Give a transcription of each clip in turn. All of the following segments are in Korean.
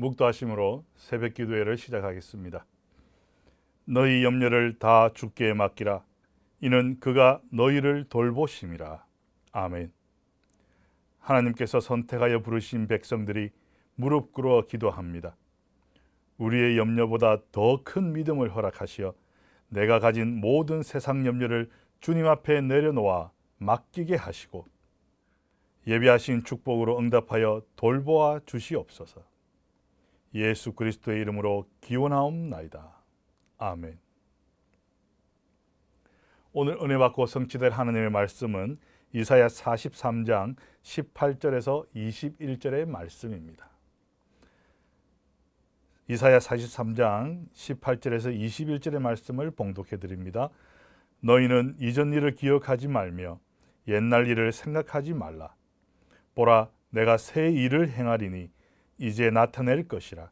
묵도하심으로 새벽 기도회를 시작하겠습니다. 너희 염려를 다 주께 맡기라. 이는 그가 너희를 돌보심이라. 아멘. 하나님께서 선택하여 부르신 백성들이 무릎 꿇어 기도합니다. 우리의 염려보다 더 큰 믿음을 허락하시어 내가 가진 모든 세상 염려를 주님 앞에 내려놓아 맡기게 하시고 예비하신 축복으로 응답하여 돌보아 주시옵소서. 예수 그리스도의 이름으로 기원하옵나이다. 아멘. 오늘 은혜 받고 성취될 하나님의 말씀은 이사야 43장 18절에서 21절의 말씀입니다. 이사야 43장 18절에서 21절의 말씀을 봉독해 드립니다. 너희는 이전 일을 기억하지 말며 옛날 일을 생각하지 말라. 보라, 내가 새 일을 행하리니 이제 나타낼 것이라.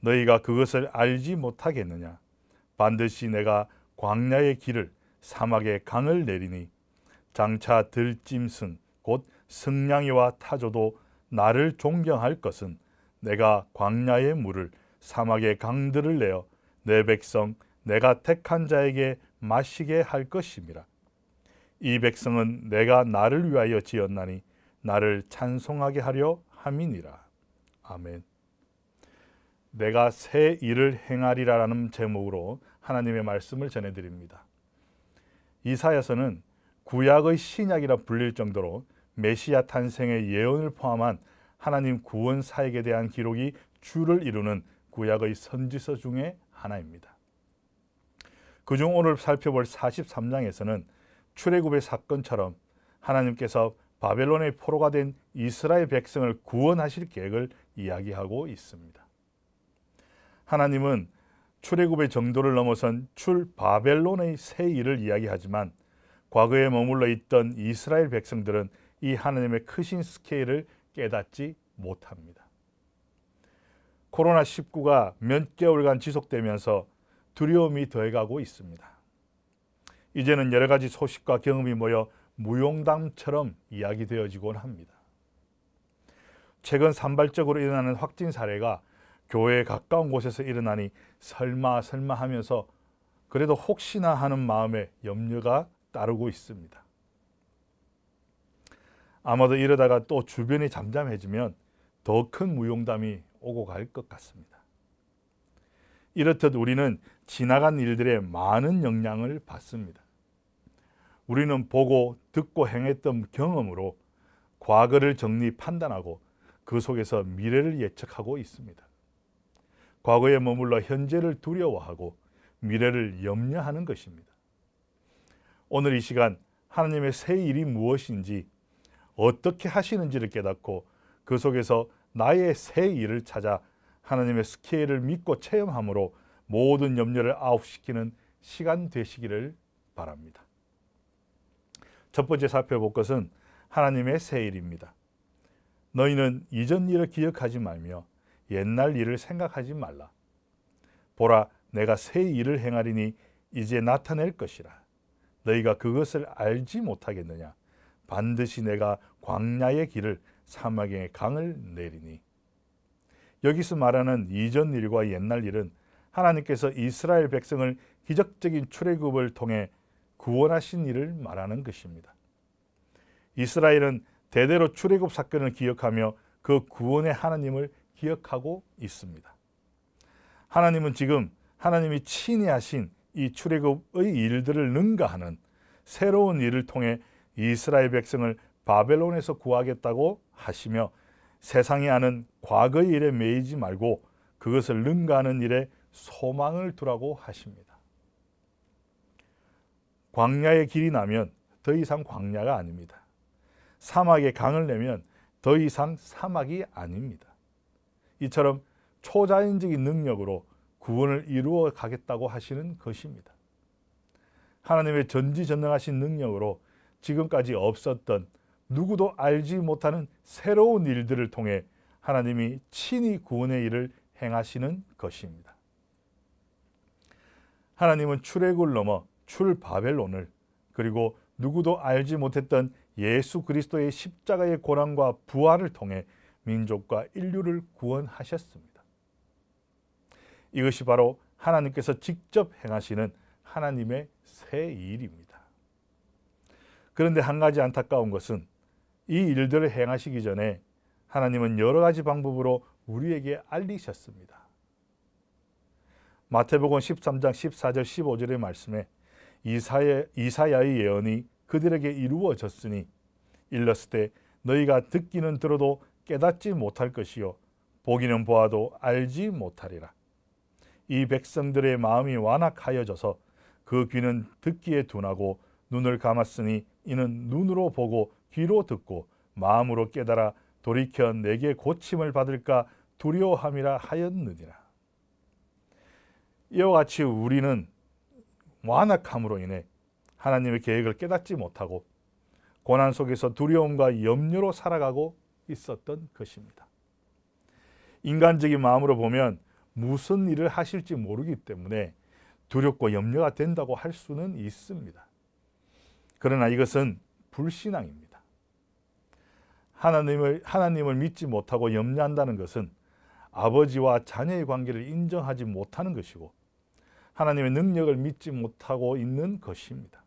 너희가 그것을 알지 못하겠느냐? 반드시 내가 광야의 길을 사막의 강을 내리니 장차 들짐승 곧 승냥이와 타조도 나를 존경할 것은 내가 광야의 물을 사막의 강들을 내어 내 백성 내가 택한 자에게 마시게 할 것임이라. 이 백성은 내가 나를 위하여 지었나니 나를 찬송하게 하려 함이니라. 아멘. 내가 새 일을 행하리라라는 제목으로 하나님의 말씀을 전해드립니다. 이사야서는 구약의 신약이라 불릴 정도로 메시아 탄생의 예언을 포함한 하나님 구원 사역에 대한 기록이 주를 이루는 구약의 선지서 중에 하나입니다. 그 중 오늘 살펴볼 43장에서는 출애굽의 사건처럼 하나님께서 바벨론의 포로가 된 이스라엘 백성을 구원하실 계획을 이야기하고 있습니다. 하나님은 출애굽의 정도를 넘어선 출 바벨론의 새 일을 이야기하지만 과거에 머물러 있던 이스라엘 백성들은 이 하나님의 크신 스케일을 깨닫지 못합니다. 코로나19가 몇 개월간 지속되면서 두려움이 더해가고 있습니다. 이제는 여러 가지 소식과 경험이 모여 무용담처럼 이야기되어지곤 합니다. 최근 산발적으로 일어나는 확진 사례가 교회 에 가까운 곳에서 일어나니 설마 설마 하면서 그래도 혹시나 하는 마음에 염려가 따르고 있습니다. 아마도 이러다가 또 주변이 잠잠해지면 더 큰 무용담이 오고 갈 것 같습니다. 이렇듯 우리는 지나간 일들의 많은 영향을 받습니다. 우리는 보고 듣고 행했던 경험으로 과거를 정리 판단하고 그 속에서 미래를 예측하고 있습니다. 과거에 머물러 현재를 두려워하고 미래를 염려하는 것입니다. 오늘 이 시간 하나님의 새 일이 무엇인지 어떻게 하시는지를 깨닫고 그 속에서 나의 새 일을 찾아 하나님의 스케일을 믿고 체험함으로 모든 염려를 아웃시키는 시간 되시기를 바랍니다. 첫 번째 살펴볼 것은 하나님의 새 일입니다. 너희는 이전 일을 기억하지 말며 옛날 일을 생각하지 말라. 보라, 내가 새 일을 행하리니 이제 나타낼 것이라. 너희가 그것을 알지 못하겠느냐? 반드시 내가 광야의 길을 사막의 강을 내리니. 여기서 말하는 이전 일과 옛날 일은 하나님께서 이스라엘 백성을 기적적인 출애굽을 통해 구원하신 일을 말하는 것입니다. 이스라엘은 대대로 출애굽 사건을 기억하며 그 구원의 하나님을 기억하고 있습니다. 하나님은 지금 하나님이 친히 하신 이 출애굽의 일들을 능가하는 새로운 일을 통해 이스라엘 백성을 바벨론에서 구하겠다고 하시며 세상이 아는 과거의 일에 매이지 말고 그것을 능가하는 일에 소망을 두라고 하십니다. 광야의 길이 나면 더 이상 광야가 아닙니다. 사막에 강을 내면 더 이상 사막이 아닙니다. 이처럼 초자연적인 능력으로 구원을 이루어 가겠다고 하시는 것입니다. 하나님의 전지전능하신 능력으로 지금까지 없었던 누구도 알지 못하는 새로운 일들을 통해 하나님이 친히 구원의 일을 행하시는 것입니다. 하나님은 출애굽을 넘어 출바벨론을 그리고 누구도 알지 못했던 예수 그리스도의 십자가의 고난과 부활을 통해 민족과 인류를 구원하셨습니다. 이것이 바로 하나님께서 직접 행하시는 하나님의 새 일입니다. 그런데 한 가지 안타까운 것은 이 일들을 행하시기 전에 하나님은 여러 가지 방법으로 우리에게 알리셨습니다. 마태복음 13장 14절 15절의 말씀에 이사야, 의 예언이 그들에게 이루어졌으니 일렀을 때 너희가 듣기는 들어도 깨닫지 못할 것이요 보기는 보아도 알지 못하리라 이 백성들의 마음이 완악하여져서 그 귀는 듣기에 둔하고 눈을 감았으니 이는 눈으로 보고 귀로 듣고 마음으로 깨달아 돌이켜 내게 고침을 받을까 두려워함이라 하였느니라 이와 같이 우리는 완악함으로 인해 하나님의 계획을 깨닫지 못하고 고난 속에서 두려움과 염려로 살아가고 있었던 것입니다. 인간적인 마음으로 보면 무슨 일을 하실지 모르기 때문에 두렵고 염려가 된다고 할 수는 있습니다. 그러나 이것은 불신앙입니다. 하나님을, 하나님을 믿지 못하고 염려한다는 것은 아버지와 자녀의 관계를 인정하지 못하는 것이고 하나님의 능력을 믿지 못하고 있는 것입니다.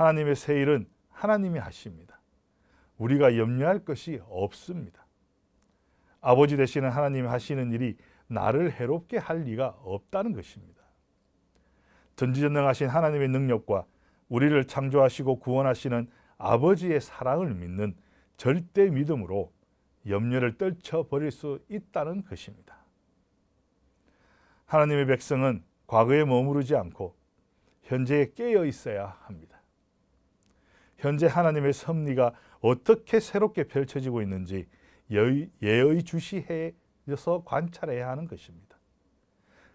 하나님의 세 일은 하나님이 하십니다. 우리가 염려할 것이 없습니다. 아버지 되시는 하나님이 하시는 일이 나를 해롭게 할 리가 없다는 것입니다. 전지전능하신 하나님의 능력과 우리를 창조하시고 구원하시는 아버지의 사랑을 믿는 절대 믿음으로 염려를 떨쳐버릴 수 있다는 것입니다. 하나님의 백성은 과거에 머무르지 않고 현재에 깨어 있어야 합니다. 현재 하나님의 섭리가 어떻게 새롭게 펼쳐지고 있는지 예의 주시해서 관찰해야 하는 것입니다.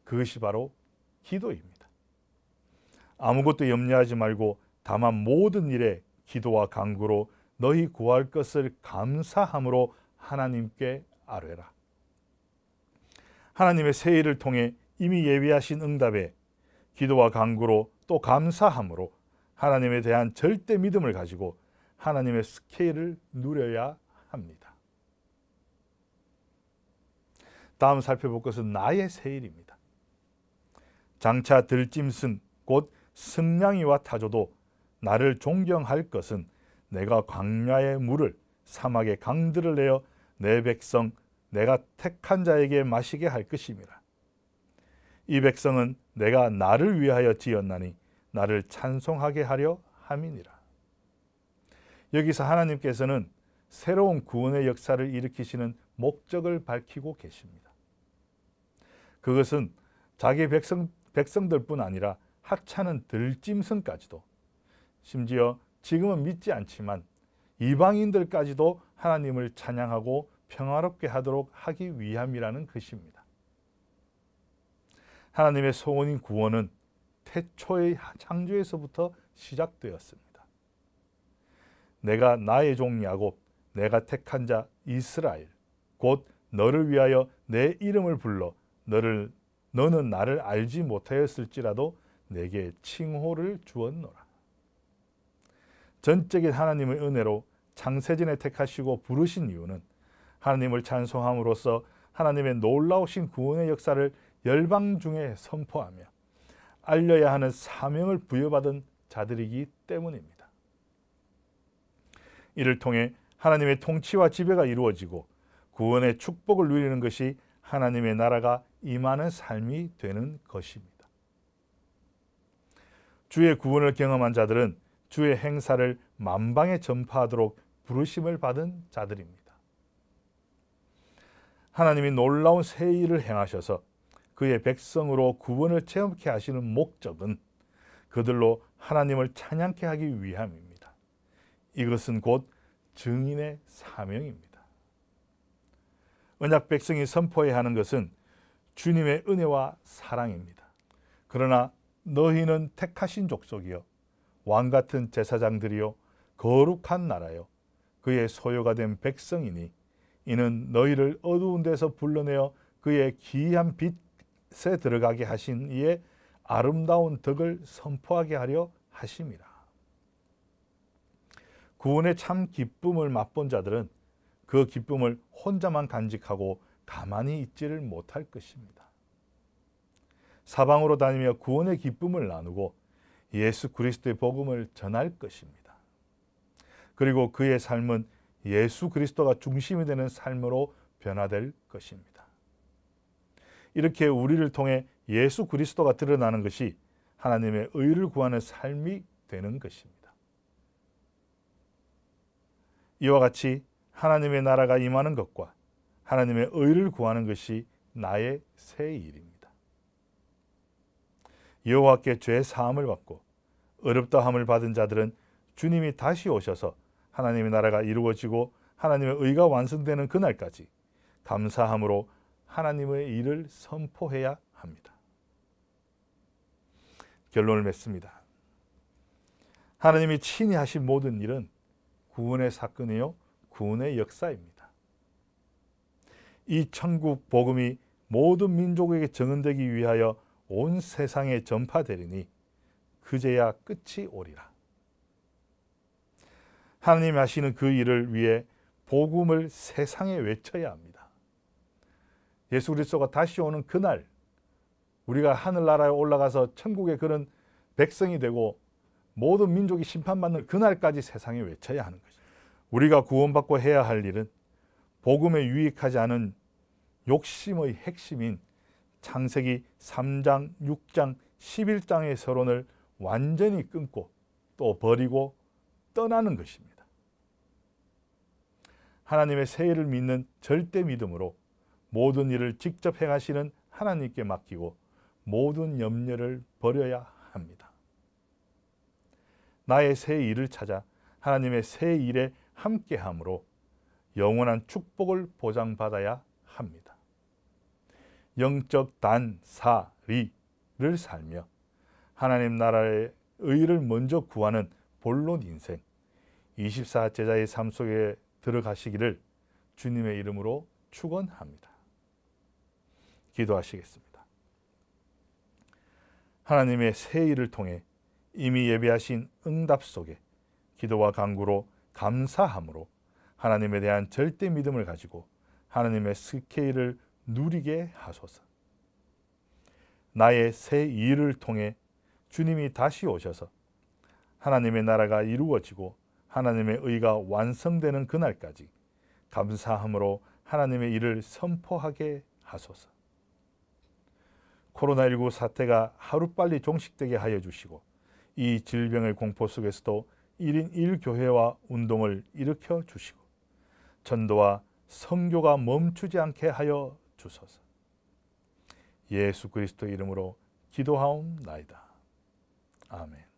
그것이 바로 기도입니다. 아무것도 염려하지 말고 다만 모든 일에 기도와 간구로 너희 구할 것을 감사함으로 하나님께 아뢰라. 하나님의 세일을 통해 이미 예비하신 응답에 기도와 간구로 또 감사함으로 하나님에 대한 절대 믿음을 가지고 하나님의 스케일을 누려야 합니다. 다음 살펴볼 것은 나의 세일입니다. 장차 들짐승 곧 승냥이와 타조도 나를 존경할 것은 내가 광야의 물을 사막의 강들을 내어 내 백성 내가 택한 자에게 마시게 할 것임이라. 이 백성은 내가 나를 위하여 지었나니 나를 찬송하게 하려 함이니라. 여기서 하나님께서는 새로운 구원의 역사를 일으키시는 목적을 밝히고 계십니다. 그것은 자기 백성, 백성들뿐 아니라 하찮은 들짐승까지도 심지어 지금은 믿지 않지만 이방인들까지도 하나님을 찬양하고 평화롭게 하도록 하기 위함이라는 것입니다. 하나님의 소원인 구원은 태초의 창조에서부터 시작되었습니다. 내가 나의 종 야곱, 내가 택한 자 이스라엘, 곧 너를 위하여 내 이름을 불러 너를 너는 나를 알지 못하였을지라도 내게 칭호를 주었노라. 전적인 하나님의 은혜로 창세진에 택하시고 부르신 이유는 하나님을 찬송함으로써 하나님의 놀라우신 구원의 역사를 열방 중에 선포하며 알려야 하는 사명을 부여받은 자들이기 때문입니다. 이를 통해 하나님의 통치와 지배가 이루어지고 구원의 축복을 누리는 것이 하나님의 나라가 임하는 삶이 되는 것입니다. 주의 구원을 경험한 자들은 주의 행사를 만방에 전파하도록 부르심을 받은 자들입니다. 하나님이 놀라운 새 일을 행하셔서 그의 백성으로 구원을 체험케 하시는 목적은 그들로 하나님을 찬양케 하기 위함입니다. 이것은 곧 증인의 사명입니다. 언약 백성이 선포해야 하는 것은 주님의 은혜와 사랑입니다. 그러나 너희는 택하신 족속이요 왕 같은 제사장들이요 거룩한 나라요 그의 소유가 된 백성이니 이는 너희를 어두운 데서 불러내어 그의 기이한 빛 곳에 들어가게 하신 이에 아름다운 덕을 선포하게 하려 하심이라. 구원의 참 기쁨을 맛본 자들은 그 기쁨을 혼자만 간직하고 가만히 있지를 못할 것입니다. 사방으로 다니며 구원의 기쁨을 나누고 예수 그리스도의 복음을 전할 것입니다. 그리고 그의 삶은 예수 그리스도가 중심이 되는 삶으로 변화될 것입니다. 이렇게 우리를 통해 예수 그리스도가 드러나는 것이 하나님의 의를 구하는 삶이 되는 것입니다. 이와 같이 하나님의 나라가 임하는 것과 하나님의 의를 구하는 것이 나의 새 일입니다. 여호와께 죄 사함을 받고 어렵다 함을 받은 자들은 주님이 다시 오셔서 하나님의 나라가 이루어지고 하나님의 의가 완성되는 그날까지 감사함으로 하나님의 일을 선포해야 합니다. 결론을 맺습니다. 하나님이 친히 하신 모든 일은 구원의 사건이요 구원의 역사입니다. 이 천국 복음이 모든 민족에게 증언되기 위하여 온 세상에 전파되리니 그제야 끝이 오리라. 하나님 하시는 그 일을 위해 복음을 세상에 외쳐야 합니다. 예수 그리스도가 다시 오는 그날 우리가 하늘나라에 올라가서 천국의 그런 백성이 되고 모든 민족이 심판받는 그날까지 세상에 외쳐야 하는 것이죠. 우리가 구원받고 해야 할 일은 복음에 유익하지 않은 욕심의 핵심인 창세기 3장, 6장, 11장의 서론을 완전히 끊고 또 버리고 떠나는 것입니다. 하나님의 세일을 믿는 절대 믿음으로 모든 일을 직접 행하시는 하나님께 맡기고 모든 염려를 버려야 합니다. 나의 새 일을 찾아 하나님의 새 일에 함께함으로 영원한 축복을 보장받아야 합니다. 영적 단, 사, 리를 살며 하나님 나라의 의를 먼저 구하는 본론 인생 24제자의 삶 속에 들어가시기를 주님의 이름으로 축원합니다. 기도하시겠습니다. 하나님의 새 일을 통해 이미 예배하신 응답 속에 기도와 간구로 감사함으로 하나님에 대한 절대 믿음을 가지고 하나님의 스케일을 누리게 하소서. 나의 새 일을 통해 주님이 다시 오셔서 하나님의 나라가 이루어지고 하나님의 의가 완성되는 그날까지 감사함으로 하나님의 일을 선포하게 하소서. 코로나19 사태가 하루빨리 종식되게 하여 주시고 이 질병의 공포 속에서도 1인 1교회와 운동을 일으켜 주시고 전도와 성교가 멈추지 않게 하여 주소서. 예수 그리스도 이름으로 기도하옵나이다. 아멘.